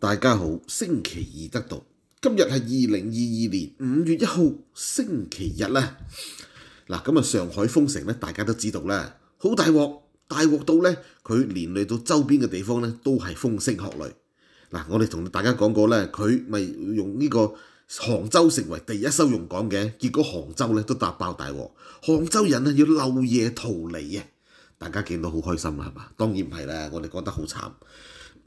大家好，星期二得到，今日系二零二二年五月一号星期日啦。嗱，咁啊，上海封城咧，大家都知道啦，好大镬，大镬到咧，佢连累到周边嘅地方咧，都系风声鹤唳。嗱，我哋同大家讲过咧，佢咪用呢个杭州成为第一收容港嘅，结果杭州咧都搭爆大镬，杭州人啊要漏夜逃离啊！大家见到好开心啦，系嘛？当然唔系啦，我哋觉得好惨。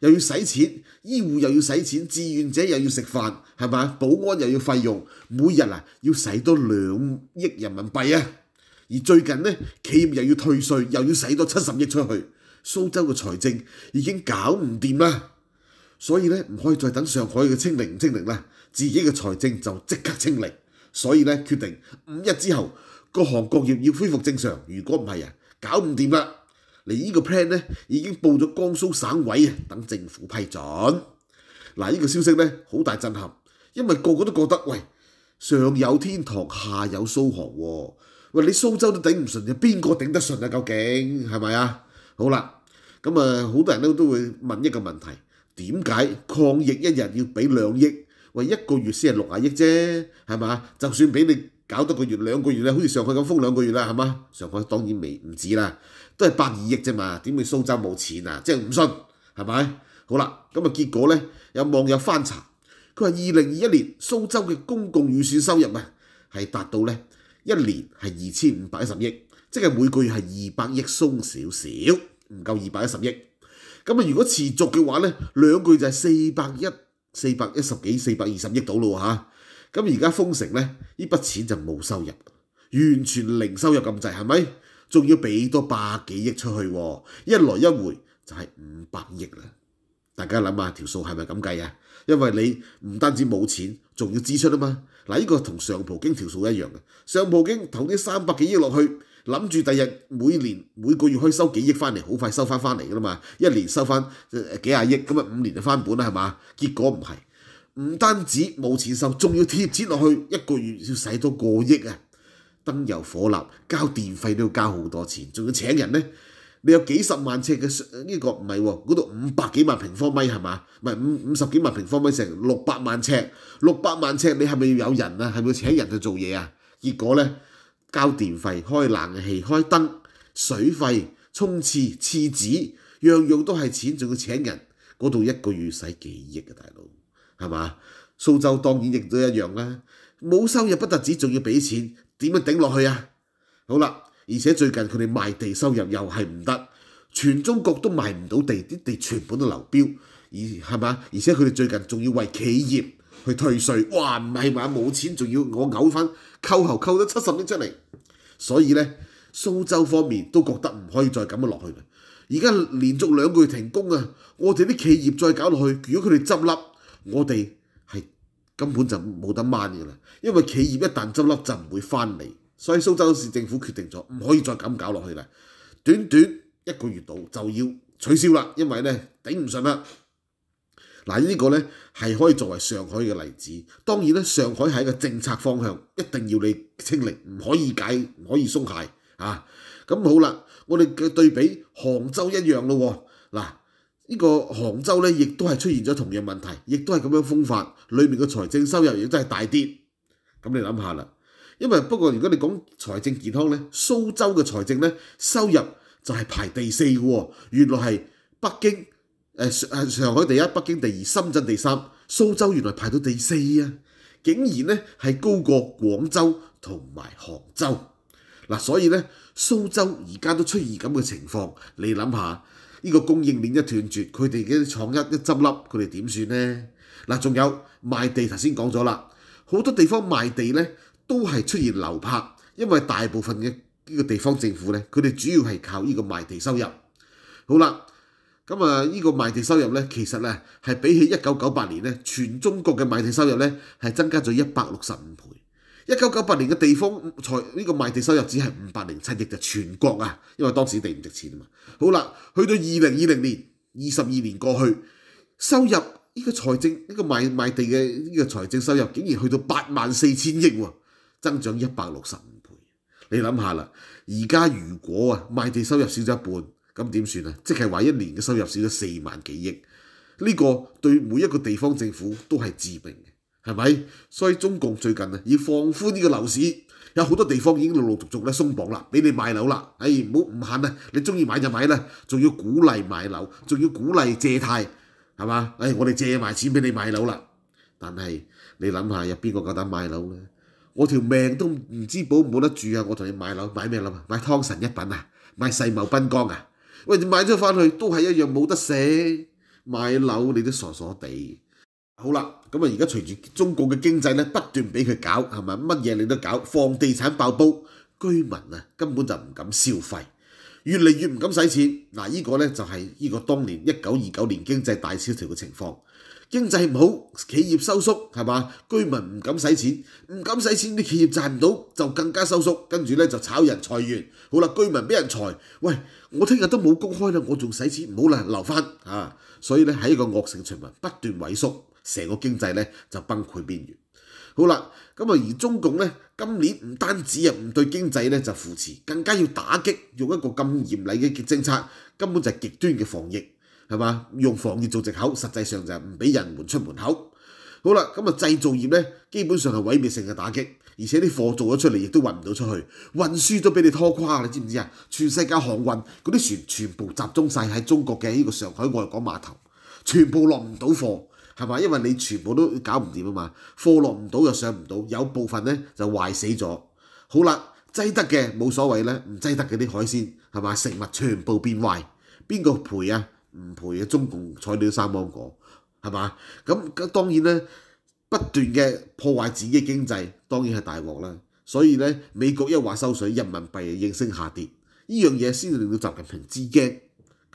又要使錢，醫護又要使錢，志願者又要食飯，係嘛？保安又要費用，每日啊要使多兩億人民幣啊！而最近呢，企業又要退税，又要使多七十億出去，蘇州嘅財政已經搞唔掂啦。所以呢，唔可以再等上海嘅清零唔清零啦，自己嘅財政就即刻清零。所以呢，決定五一之後各行各業要恢復正常，如果唔係啊，搞唔掂啦。你呢個 plan 咧已經報咗江蘇省委啊，等政府批准。嗱，呢個消息咧好大震撼，因為個個都覺得喂上有天堂下有蘇杭喎，喂你蘇州都頂唔順，邊個頂得順啊？究竟係咪啊？好啦，咁啊，好多人咧都會問一個問題：點解抗疫一日要俾兩億？喂，一個月先係六啊億啫，係嘛？就算俾你。搞多個月兩個月咧，好似上海咁封兩個月啦，係嘛？上海當然未唔止啦，都係百二億啫嘛。點會蘇州冇錢啊？即係唔信，係咪？好啦，咁啊結果咧，有網友翻查，佢話二零二一年蘇州嘅公共預算收入啊，係達到咧一年係二千五百一十億，即係每個月係二百億松少少，唔夠二百一十億。咁啊，如果持續嘅話咧，兩句就係四百一四百一十幾四百二十億到咯嚇。咁而家封城咧，呢筆錢就冇收入，完全零收入咁滯，係咪？仲要俾多百幾億出去，一來一回就係五百億啦。大家諗下條數係咪咁計啊？因為你唔單止冇錢，仲要支出啊嘛。嗱，呢個同上葡京條數一樣嘅，上葡京投啲三百幾億落去，諗住第日每年每個月可以收幾億翻嚟，好快收翻翻嚟㗎嘛。一年收翻幾廿億，咁啊五年就翻本啦，係嘛？結果唔係。唔單止冇錢收，仲要貼錢落去一個月，要使多個億啊！燈油火蠟、交電費都要交好多錢，仲要請人呢？你有幾十萬尺嘅呢個唔係喎？嗰度五百幾萬平方米係嘛？唔係五五十幾萬平方米，成六百萬尺。六百萬尺你係咪要有人啊？係咪要請人去做嘢啊？結果呢，交電費、開冷氣、開燈、水費、沖廁、廁紙，樣樣都係錢，仲要請人。嗰度一個月使幾億啊，大佬！係嘛？蘇州當然亦都一樣啦，冇收入不特止，仲要俾錢，點樣頂落去啊？好啦，而且最近佢哋賣地收入又係唔得，全中國都賣唔到地，啲地全部都流標，而係嘛？而且佢哋最近仲要為企業去退税，哇！唔係嘛？冇錢仲要我嘔翻扣喉扣咗七十億出嚟，所以咧蘇州方面都覺得唔可以再咁樣落去啦。而家連續兩月停工啊！我哋啲企業再搞落去，如果佢哋執笠。我哋係根本就冇得掹嘅啦，因為企業一旦執笠就唔會翻嚟，所以蘇州市政府決定咗唔可以再咁搞落去啦。短短一個月度就要取消啦，因為咧頂唔順啦。嗱呢個咧係可以作為上海嘅例子，當然咧上海係一個政策方向，一定要你清零，唔可以解，唔可以鬆懈啊。咁好啦，我哋嘅對比杭州一樣咯喎，嗱。呢個杭州咧，亦都係出現咗同樣問題，亦都係咁樣風發，裏面嘅財政收入亦都係大跌。咁你諗下啦，因為不過如果你講財政健康咧，蘇州嘅財政咧收入就係排第四嘅喎。原來係北京誒誒上海第一，北京第二，深圳第三，蘇州原來排到第四啊，竟然咧係高過廣州同埋杭州。嗱，所以咧蘇州而家都出現咁嘅情況，你諗下。呢個供應鏈一斷絕，佢哋嘅廠一一執笠，佢哋點算呢？嗱，仲有賣地，頭先講咗啦，好多地方賣地呢都係出現流拍，因為大部分嘅呢個地方政府呢，佢哋主要係靠呢個賣地收入。好啦，咁啊，呢個賣地收入呢，其實呢係比起一九九八年呢，全中國嘅賣地收入呢係增加咗一百六十五倍。一九九八年嘅地方財呢個賣地收入只係五百零七億就全國啊，因為當時地唔值錢啊嘛。好啦，去到二零二零年，二十二年過去，收入呢個財政呢個賣賣地嘅呢個財政收入竟然去到八萬四千億喎，增長一百六十五倍。你諗下啦，而家如果啊賣地收入少咗一半，咁點算啊？即係話一年嘅收入少咗四萬幾億，呢個對每一個地方政府都係致命嘅。係咪？所以中共最近啊，要放寬呢個樓市，有好多地方已經陸陸續續咧鬆綁啦，俾你買樓啦。哎，唔好唔限啊，你中意買就買啦，仲要鼓勵買樓，仲要鼓勵借貸，係嘛？哎，我哋借埋錢俾你買樓啦。但係你諗下，有邊個敢買樓咧？我條命都唔知保唔保得住啊！我同你買樓買咩樓啊？買湯臣一品啊，買世茂濱江啊。喂，你買咗翻去都係一樣冇得寫。買樓你都傻傻地。好啦，咁啊，而家随住中国嘅经济咧不断俾佢搞系咪乜嘢你都搞，房地产爆煲，居民啊根本就唔敢消费，越嚟越唔敢使钱。嗱，依个咧就系依个当年一九二九年经济大萧条嘅情况，经济唔好，企业收缩系嘛，居民唔敢使钱，唔敢使钱，啲企业赚唔到就更加收缩，跟住咧就炒人裁员。好啦，居民俾人裁，喂，我听日都冇工开啦，我仲使钱唔好啦，留翻啊，所以咧喺个恶性循环不断萎缩。成個經濟咧就崩潰邊緣，好啦，咁啊而中共咧今年唔單止啊唔對經濟咧就扶持，更加要打擊，用一個咁嚴厲嘅政策，根本就係極端嘅防疫，係嘛？用防疫做藉口，實際上就係唔俾人們出門口。好啦，咁啊製造業咧基本上係毀滅性嘅打擊，而且啲貨做咗出嚟亦都運唔到出去，運輸都俾你拖垮，你知唔知啊？全世界航運嗰啲船全部集中曬喺中國嘅呢個上海外港碼頭，全部落唔到貨。係嘛？因為你全部都搞唔掂啊嘛，貨落唔到又上唔到，有部分咧就壞死咗。好啦，擠得嘅冇所謂咧，唔擠得嘅啲海鮮係嘛食物全部變壞，邊個賠啊？唔賠啊！中共採到三芒果係嘛？咁當然咧不斷嘅破壞自己經濟，當然係大禍啦。所以咧，美國一話收水，人民幣應聲下跌，依樣嘢先令到習近平之驚。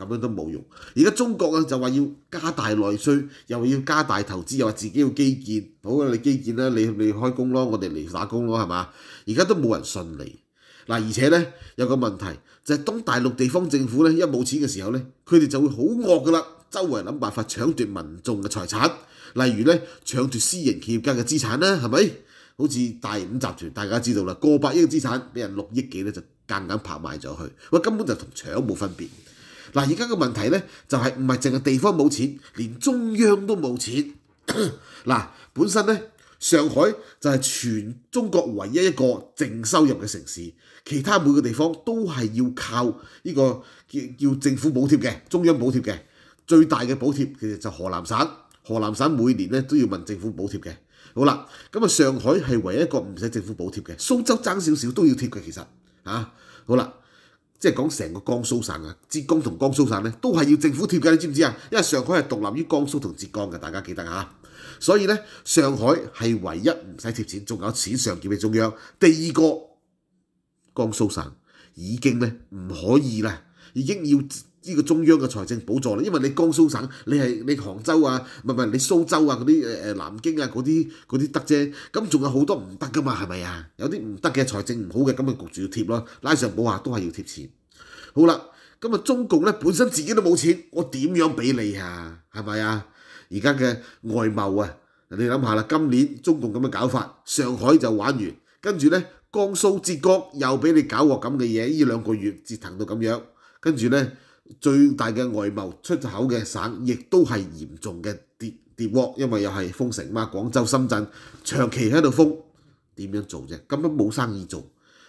咁樣都冇用，而家中國啊就話要加大內需，又要加大投資，又話自己要基建，好啊，你基建啦，你你開工咯，我哋嚟打工咯，係嘛？而家都冇人信你嗱，而且咧有個問題就係當大陸地方政府咧一冇錢嘅時候咧，佢哋就會好惡噶啦，周圍諗辦法搶奪民眾嘅財產，例如咧搶奪私營企業家嘅資產啦，係咪？好似大五集團大家知道啦，過百億嘅資產俾人六億幾咧就夾硬拍賣咗去，喂，根本就同搶冇分別。嗱，而家嘅問題咧就係唔係淨係地方冇錢，連中央都冇錢。嗱，本身咧上海就係全中國唯一一個淨收入嘅城市，其他每個地方都係要靠呢個叫叫政府補貼嘅，中央補貼嘅。最大嘅補貼其實就河南省，河南省每年咧都要問政府補貼嘅。好啦，咁啊上海係唯一一個唔使政府補貼嘅，蘇州爭少少都要貼嘅其實嚇。好啦。即係講成個江蘇省啊，浙江同江蘇省咧都係要政府貼嘅，你知唔知啊？因為上海係獨立於江蘇同浙江嘅，大家記得嚇。所以咧，上海係唯一唔使貼錢，仲有錢上繳俾中央。第二個江蘇省已經咧唔可以啦，已經要呢個中央嘅財政補助啦。因為你江蘇省你係你杭州啊，唔係唔係你蘇州啊嗰啲誒誒南京啊嗰啲嗰啲得啫。咁仲有好多唔得噶嘛，係咪啊？有啲唔得嘅財政唔好嘅，咁咪焗住要貼咯，拉上冇話都係要貼錢。好啦，今日中共咧本身自己都冇錢，我點樣俾你啊？係咪啊？而家嘅外貿啊，你諗下啦，今年中共咁嘅搞法，上海就玩完，跟住咧江蘇浙江又俾你搞鑊咁嘅嘢，依兩個月折騰到咁樣，跟住咧最大嘅外貿出口嘅省，亦都係嚴重嘅跌跌窩，因為又係封城嘛，廣州深圳長期喺度封，點樣做啫？根本冇生意做。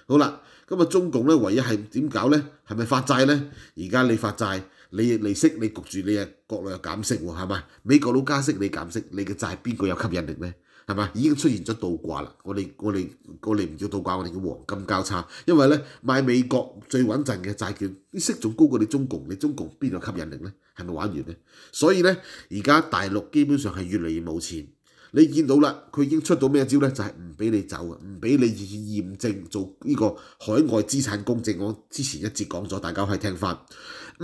好啦，咁啊中共咧，唯一系點搞咧？係咪發債咧？而家你發債，你利息你焗住，你啊國內又減息喎，係嘛？美國佬加息你減息，你嘅債邊個有吸引力咧？係嘛？已經出現咗倒掛啦！我哋我哋我哋唔叫倒掛，我哋叫黃金交叉，因為咧買美國最穩陣嘅債券，啲息仲高過你中共，你中共邊有吸引力咧？係咪玩完咧？所以咧，而家大陸基本上係越嚟越冇錢。你見到啦，佢已經出到咩招咧？就係唔俾你走啊，唔俾你驗證做呢個海外資產公證。我之前一節講咗，大家可以聽翻。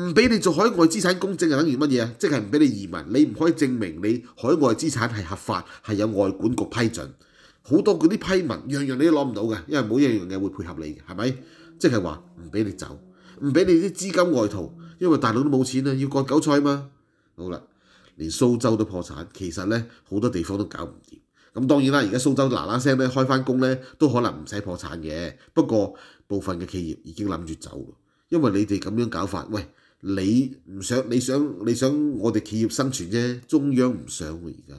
唔俾你做海外資產公證係等於乜嘢啊？即係唔俾你移民，你唔可以證明你海外資產係合法，係有外管局批准。好多嗰啲批文樣樣你都攞唔到嘅，因為冇一樣嘢會配合你，係咪？即係話唔俾你走，唔俾你啲資金外逃，因為大佬都冇錢啦，要割韭菜嘛。好啦。連蘇州都破產，其實咧好多地方都搞唔掂。咁當然啦，而家蘇州嗱嗱聲咧開翻工咧，都可能唔使破產嘅。不過部分嘅企業已經諗住走，因為你哋咁樣搞法，喂，你唔想你想你想我哋企業生存啫？中央唔想喎而家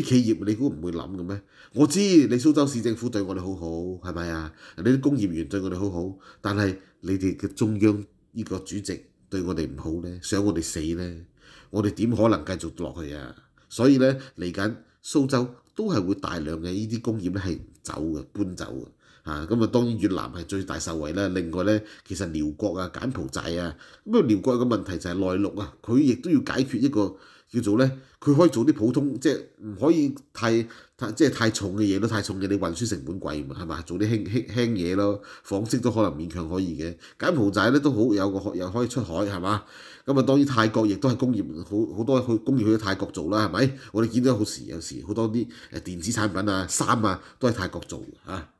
啲企業你估唔會諗嘅咩？我知你蘇州市政府對我哋好好係咪啊？你啲工業員對我哋好好，但係你哋嘅中央呢個主席。对我哋唔好咧，想我哋死咧，我哋点可能继续落去啊？所以咧嚟紧苏州都系会大量嘅呢啲工业系走嘅，搬走嘅，啊咁啊，当然越南系最大受惠啦。另外咧，其实遼国啊、柬埔寨啊，咁啊，寮国嘅问题就系内陆啊，佢亦都要解决一个。叫做咧，佢可以做啲普通，即係唔可以太太即係太重嘅嘢都太重嘅，你運輸成本貴嘛係嘛？做啲輕輕輕嘢咯，仿製都可能勉強可以嘅。柬埔寨咧都好有個又可以出海係嘛？咁啊，當然泰國亦都係工業好好多去工業去泰國做啦，係咪？我哋見到好時有時好多啲誒電子產品啊、衫啊都喺泰國做嚇。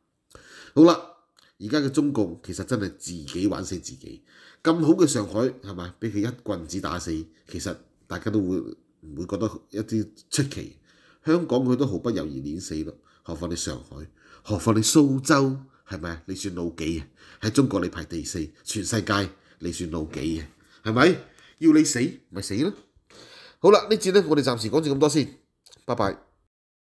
好啦，而家嘅中共其實真係自己玩死自己，咁好嘅上海係咪俾佢一棍子打死？其實大家都會。唔會覺得一啲出奇，香港佢都毫不猶豫碾死咯，何況你上海，何況你蘇州，係咪啊？你算老幾啊？喺中國你排第四，全世界你算老幾啊？係咪？要你死咪死咯！好啦，呢節咧，我哋暫時講住咁多先，拜拜。